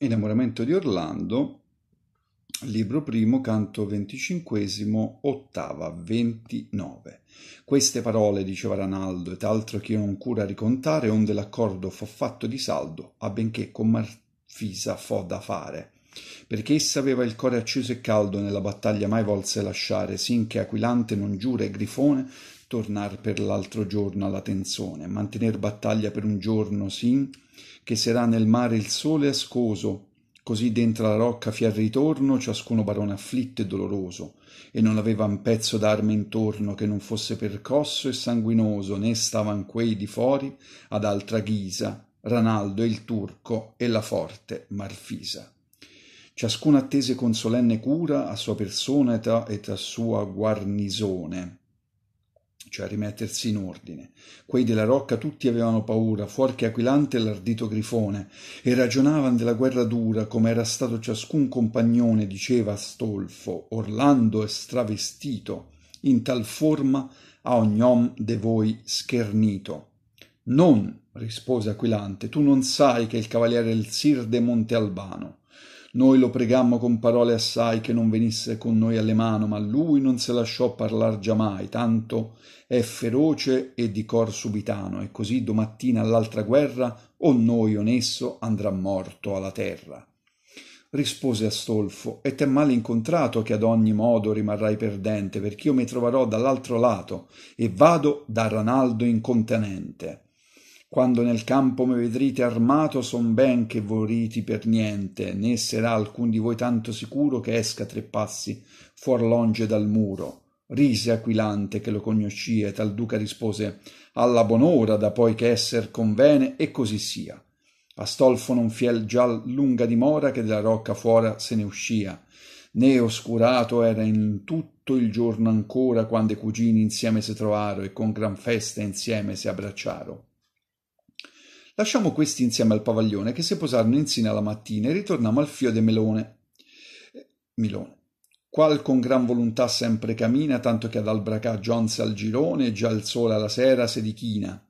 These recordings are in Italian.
Innamoramento di Orlando, libro primo, canto venticinquesimo, ottava ventinove. Queste parole, diceva Ranaldo, ed altro che io non cura ricontare, onde l'accordo fu fatto di saldo, a benché con Marfisa fo da fare perché essa aveva il cuore acceso e caldo nella battaglia mai volse lasciare, sin che aquilante non giura e grifone tornar per l'altro giorno alla tenzone, mantener battaglia per un giorno, sì, che sarà nel mare il sole ascoso, così dentro la rocca fia ritorno ciascuno barone afflitto e doloroso, e non aveva un pezzo d'arme intorno che non fosse percosso e sanguinoso, né stavan quei di fuori ad altra ghisa, Ranaldo e il turco e la forte Marfisa. Ciascuno attese con solenne cura a sua persona e tra, e tra sua guarnisone cioè rimettersi in ordine. Quei della Rocca tutti avevano paura, fuor che Aquilante e l'ardito grifone, e ragionavan della guerra dura, come era stato ciascun compagnone, diceva Astolfo, Orlando e stravestito, in tal forma a ognom de voi schernito. Non, rispose Aquilante, tu non sai che il cavaliere è il Sir de Monte Albano. Noi lo pregammo con parole assai che non venisse con noi alle mano, ma lui non se lasciò parlar giamai, tanto è feroce e di cor subitano, e così domattina all'altra guerra o noi o nesso andrà morto alla terra. Rispose Astolfo, e t'è male incontrato che ad ogni modo rimarrai perdente, io mi troverò dall'altro lato e vado da Ranaldo incontenente quando nel campo me vedrete armato son ben che voriti per niente né sarà alcun di voi tanto sicuro che esca tre passi fuor longe dal muro rise aquilante che lo conoscia e tal duca rispose alla bon'ora da poi che esser convene e così sia astolfo non fiel già lunga dimora che della rocca fuora se ne uscia né oscurato era in tutto il giorno ancora quando i cugini insieme si trovaro e con gran festa insieme si abbracciaro Lasciamo questi insieme al pavaglione che si posarono insieme alla mattina e ritorniamo al fio de Melone. Eh, Milone. Qual con gran volontà sempre camina, tanto che ad albracà giunse al girone e già il sole alla sera si dichina.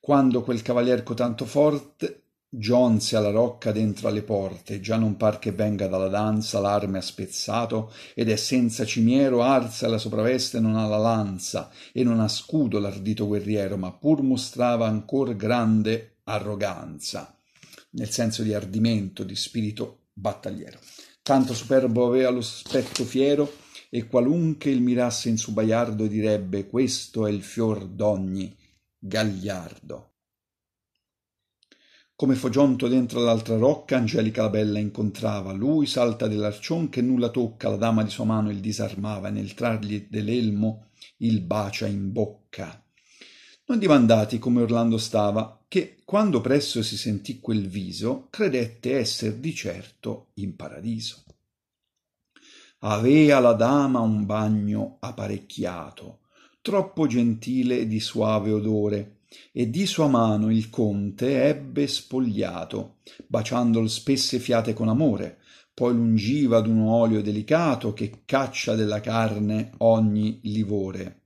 Quando quel cavalier tanto forte Gionse alla rocca dentro alle porte, già non par che venga dalla danza l'arme ha spezzato ed è senza cimiero, arsa la sopraveste non ha la lanza e non ha scudo l'ardito guerriero, ma pur mostrava ancor grande arroganza, nel senso di ardimento, di spirito battagliero. Tanto superbo aveva lo aspetto fiero e qualunque il mirasse in su baiardo direbbe questo è il fior d'ogni gagliardo. Come fogionto dentro l'altra rocca, Angelica la Bella incontrava. Lui salta dell'arcion che nulla tocca, la dama di sua mano il disarmava e nel trargli dell'elmo il bacia in bocca. Non dimandati come Orlando stava, che, quando presso si sentì quel viso, credette esser di certo in paradiso. Avea la dama un bagno apparecchiato, troppo gentile e di suave odore, e di sua mano il conte ebbe spogliato, baciandol spesse fiate con amore, poi lungiva d'un olio delicato che caccia della carne ogni livore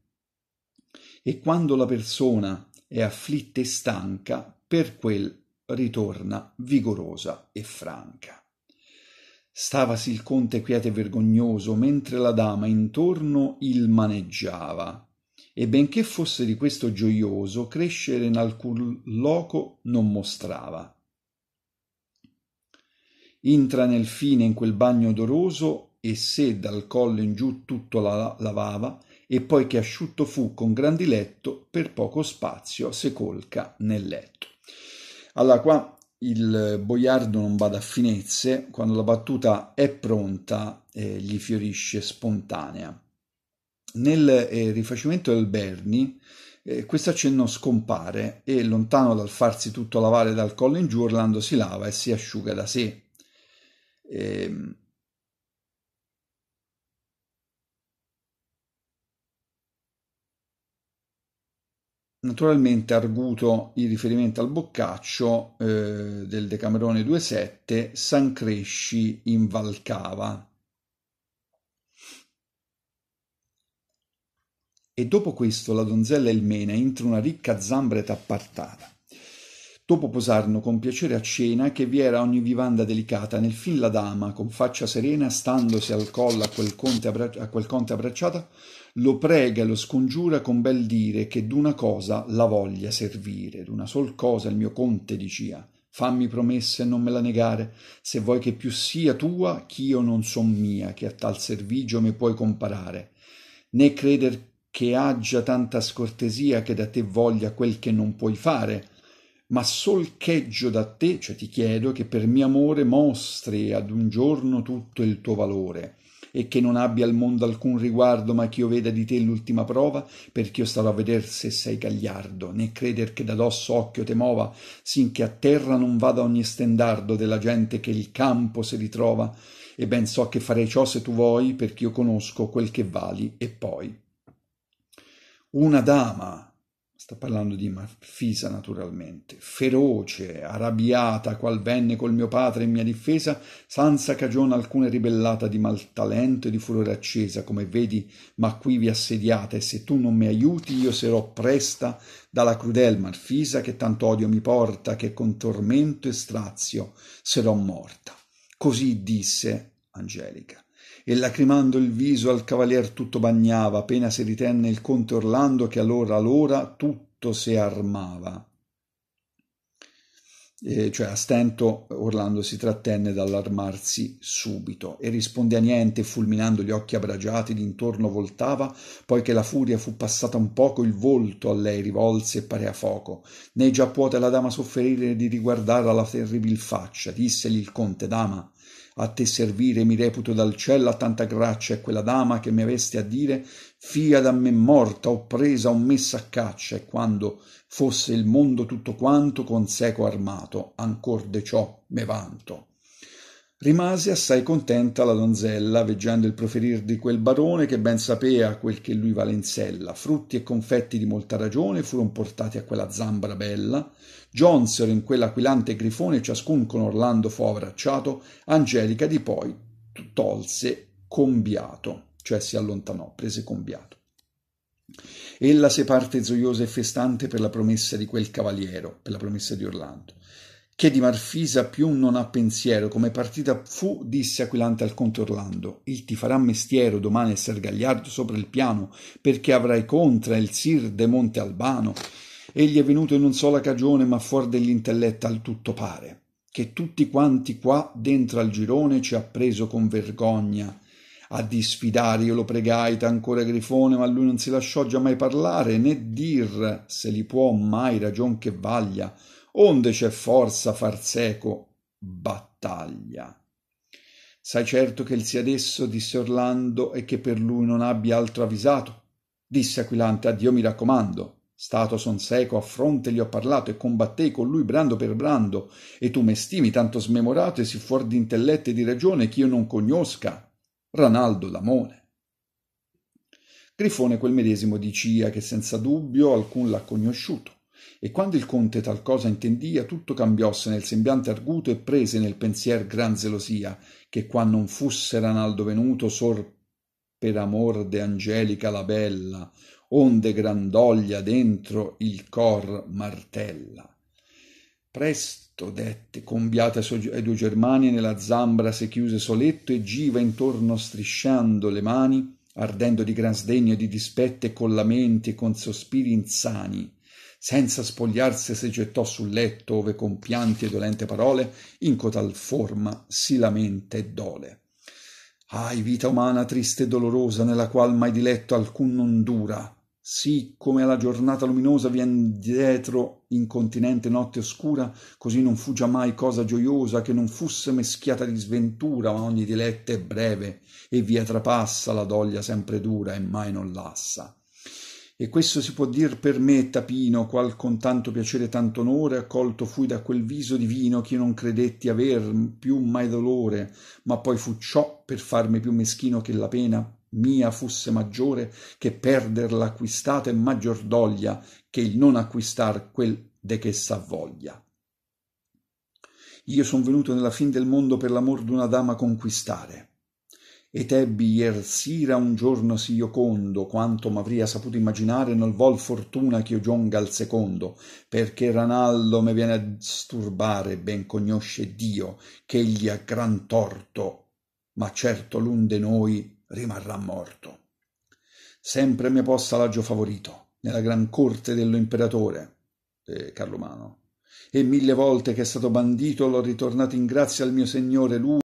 e quando la persona è afflitta e stanca, per quel ritorna vigorosa e franca. Stavasi il conte quieto e vergognoso, mentre la dama intorno il maneggiava, e benché fosse di questo gioioso, crescere in alcun loco non mostrava. Intra nel fine in quel bagno odoroso, e se dal collo in giù tutto la lavava, e poi che asciutto fu con gran diletto, per poco spazio secolca nel letto. Allora qua il boiardo non bada a finezze, quando la battuta è pronta eh, gli fiorisce spontanea. Nel eh, rifacimento del Berni eh, questo accenno scompare e lontano dal farsi tutto lavare dal collo in giù Orlando si lava e si asciuga da sé. Eh, naturalmente arguto in riferimento al Boccaccio eh, del Decamerone 2.7, San Cresci in Valcava. E dopo questo la donzella Elmena entra una ricca zambreta appartata Dopo posarono con piacere a cena che vi era ogni vivanda delicata, nel fin la dama, con faccia serena, standosi al collo a quel conte, abbra- a quel conte abbracciata, lo prega e lo scongiura con bel dire che d'una cosa la voglia servire, d'una sol cosa il mio conte dicia, fammi promesse e non me la negare, se vuoi che più sia tua, ch'io non son mia, che a tal servigio mi puoi comparare, né creder che aggia tanta scortesia che da te voglia quel che non puoi fare, ma solcheggio da te, cioè ti chiedo, che per mio amore mostri ad un giorno tutto il tuo valore e che non abbia al mondo alcun riguardo, ma ch'io veda di te l'ultima prova, perch'io starò a veder se sei gagliardo, né creder che da dosso occhio te mova, sinché a terra non vada ogni stendardo della gente che il campo si ritrova, e ben so che farei ciò se tu vuoi, perché io conosco quel che vali, e poi. Una dama, sta parlando di Marfisa naturalmente, feroce, arrabbiata, qual venne col mio padre in mia difesa, senza cagione alcuna ribellata di maltalento e di furore accesa, come vedi, ma qui vi assediate, e se tu non mi aiuti io sarò presta dalla crudel Marfisa, che tanto odio mi porta, che con tormento e strazio sarò morta. Così disse Angelica e lacrimando il viso al cavalier tutto bagnava appena si ritenne il conte Orlando che allora allora tutto si armava. Eh, cioè a stento Orlando si trattenne dall'armarsi subito e risponde a niente fulminando gli occhi abragiati d'intorno voltava poi che la furia fu passata un poco il volto a lei rivolse e pare a fuoco né già puote la dama sofferire di riguardare la terribil faccia dissegli il conte dama a te servire mi reputo dal cielo a tanta grazia e quella dama che mi avesti a dire fia da me morta o presa o messa a caccia e quando fosse il mondo tutto quanto con seco armato ancor de ciò me vanto rimase assai contenta la donzella veggendo il proferir di quel barone che ben sapea quel che lui valenzella frutti e confetti di molta ragione furon portati a quella zambra bella gionsero in quell'aquilante grifone ciascun con orlando fu abbracciato angelica di poi tolse combiato cioè si allontanò prese combiato ella se parte gioiosa e festante per la promessa di quel cavaliero per la promessa di orlando che di Marfisa più non ha pensiero, come partita fu, disse Aquilante al conte Orlando. Il ti farà mestiero domani esser gagliardo sopra il piano, perché avrai contra il sir de Monte Albano. Egli è venuto in un sola cagione, ma fuor dell'intelletto al tutto pare, che tutti quanti qua dentro al girone ci ha preso con vergogna. A disfidare io lo pregai, ancora Grifone, ma lui non si lasciò già mai parlare, né dir, se li può mai ragion che vaglia, onde c'è forza far seco battaglia sai certo che il sia adesso disse orlando e che per lui non abbia altro avvisato disse aquilante a Dio mi raccomando stato son seco a fronte gli ho parlato e combattei con lui brando per brando e tu m'estimi tanto smemorato e sì fuor d'intelletto e di ragione ch'io non cognosca ranaldo lamone grifone quel medesimo dicia che senza dubbio alcun l'ha conosciuto e quando il conte tal cosa intendia, tutto cambiosse nel sembiante arguto e prese nel pensier gran zelosia, che qua non fusse Ranaldo venuto sor per amor de Angelica la bella, onde grandoglia dentro il cor martella. Presto dette, combiate ai due germani, nella zambra se chiuse soletto e giva intorno strisciando le mani, ardendo di gran sdegno e di dispette e con lamenti e con sospiri insani senza spogliarsi si gettò sul letto ove con pianti e dolente parole in cotal forma si lamenta e dole ahi vita umana triste e dolorosa nella qual mai diletto alcun non dura sì come alla giornata luminosa vien dietro incontinente notte oscura così non fu giamai cosa gioiosa che non fosse meschiata di sventura ma ogni diletta è breve e via trapassa la doglia sempre dura e mai non lassa e questo si può dir per me tapino qual con tanto piacere e tanto onore accolto fui da quel viso divino ch'io non credetti aver più mai dolore ma poi fu ciò per farmi più meschino che la pena mia fosse maggiore che perder l'acquistata e maggior doglia che il non acquistar quel de che s'avvoglia io son venuto nella fin del mondo per l'amor d'una dama conquistare ed ebbi iersira un giorno sì iocondo quanto m'avria saputo immaginare nol vol fortuna che io gionga al secondo perché ranallo me viene a disturbare ben cognosce dio che ch'egli ha gran torto ma certo l'un de noi rimarrà morto sempre mia possa l'agio favorito nella gran corte dello imperatore eh, carlo mano e mille volte che è stato bandito l'ho ritornato in grazia al mio segnore lui